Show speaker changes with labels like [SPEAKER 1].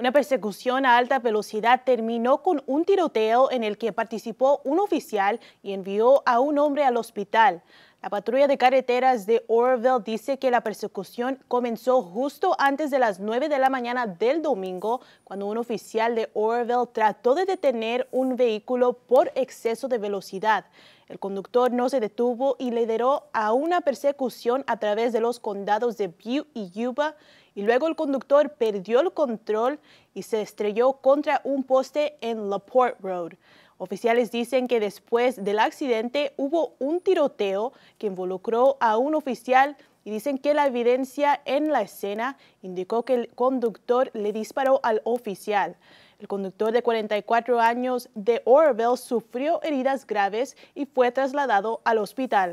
[SPEAKER 1] Una persecución a alta velocidad terminó con un tiroteo en el que participó un oficial y envió a un hombre al hospital. La patrulla de carreteras de Orville dice que la persecución comenzó justo antes de las 9 de la mañana del domingo, cuando un oficial de Orville trató de detener un vehículo por exceso de velocidad. El conductor no se detuvo y lideró a una persecución a través de los condados de Butte y Yuba, y luego el conductor perdió el control y se estrelló contra un poste en Laporte Road. Oficiales dicen que después del accidente hubo un tiroteo que involucró a un oficial y dicen que la evidencia en la escena indicó que el conductor le disparó al oficial. El conductor de 44 años de Orville sufrió heridas graves y fue trasladado al hospital.